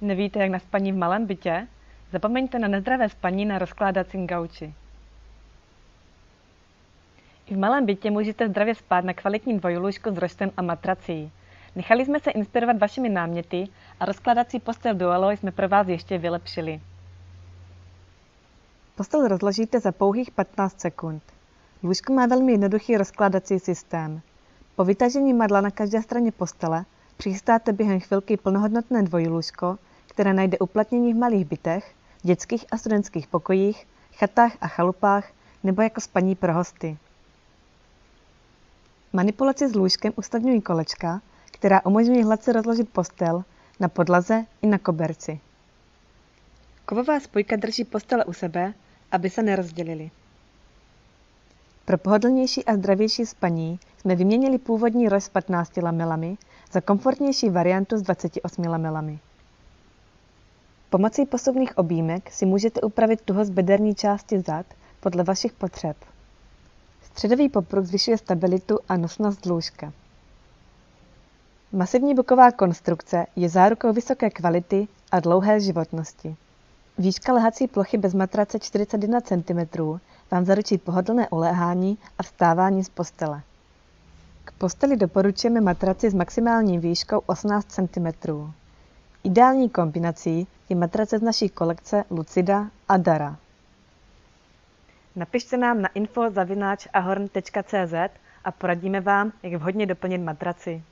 Nevíte, jak na spaní v malém bytě? Zapomeňte na nezdravé spaní na rozkládacím gauči. I v malém bytě můžete zdravě spát na kvalitním dvojlůžku s roštem a matrací. Nechali jsme se inspirovat vašimi náměty a rozkládací postel Duelo jsme pro vás ještě vylepšili. Postel rozložíte za pouhých 15 sekund. Lůžko má velmi jednoduchý rozkládací systém. Po vytažení madla na každé straně postele přistáte během chvilky plnohodnotné dvojlůžko, které najde uplatnění v malých bytech, dětských a studentských pokojích, chatách a chalupách nebo jako spaní pro hosty. Manipulaci s lůžkem ustavňují kolečka, která umožňují hladce rozložit postel na podlaze i na koberci. Kovová spojka drží postele u sebe, aby se nerozdělili. Pro pohodlnější a zdravější spaní jsme vyměnili původní roj s 15 lamelami za komfortnější variantu s 28 lamelami. Pomocí posuvných objímek si můžete upravit tuhost bederní části zad podle vašich potřeb. Středový popruh zvyšuje stabilitu a nosnost lůžka. Masivní boková konstrukce je zárukou vysoké kvality a dlouhé životnosti. Výška lehací plochy bez matrace 41 cm vám zaručí pohodlné uléhání a vstávání z postele. K posteli doporučujeme matraci s maximální výškou 18 cm. Ideální kombinací je matrace z naší kolekce Lucida a Dara. Napište nám na info.ahorn.cz a poradíme vám, jak vhodně doplnit matraci.